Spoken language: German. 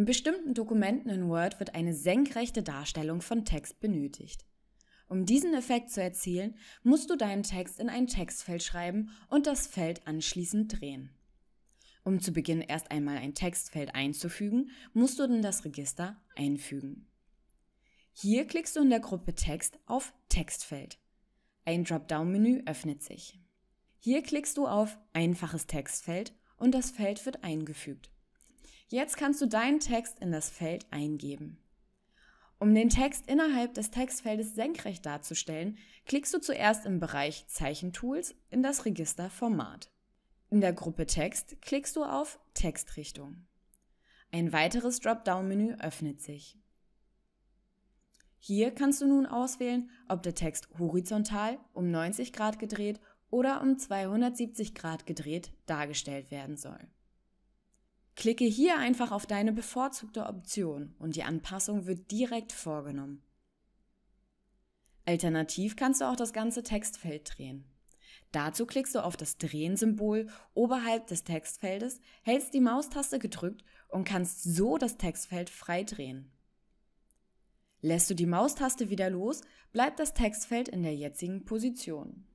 In bestimmten Dokumenten in Word wird eine senkrechte Darstellung von Text benötigt. Um diesen Effekt zu erzielen, musst du deinen Text in ein Textfeld schreiben und das Feld anschließend drehen. Um zu Beginn erst einmal ein Textfeld einzufügen, musst du dann das Register einfügen. Hier klickst du in der Gruppe Text auf Textfeld. Ein Dropdown-Menü öffnet sich. Hier klickst du auf Einfaches Textfeld und das Feld wird eingefügt. Jetzt kannst du deinen Text in das Feld eingeben. Um den Text innerhalb des Textfeldes senkrecht darzustellen, klickst du zuerst im Bereich Zeichentools in das Register Format. In der Gruppe Text klickst du auf Textrichtung. Ein weiteres Dropdown-Menü öffnet sich. Hier kannst du nun auswählen, ob der Text horizontal um 90 Grad gedreht oder um 270 Grad gedreht dargestellt werden soll. Klicke hier einfach auf deine bevorzugte Option und die Anpassung wird direkt vorgenommen. Alternativ kannst du auch das ganze Textfeld drehen. Dazu klickst du auf das Drehen-Symbol oberhalb des Textfeldes, hältst die Maustaste gedrückt und kannst so das Textfeld frei drehen. Lässt du die Maustaste wieder los, bleibt das Textfeld in der jetzigen Position.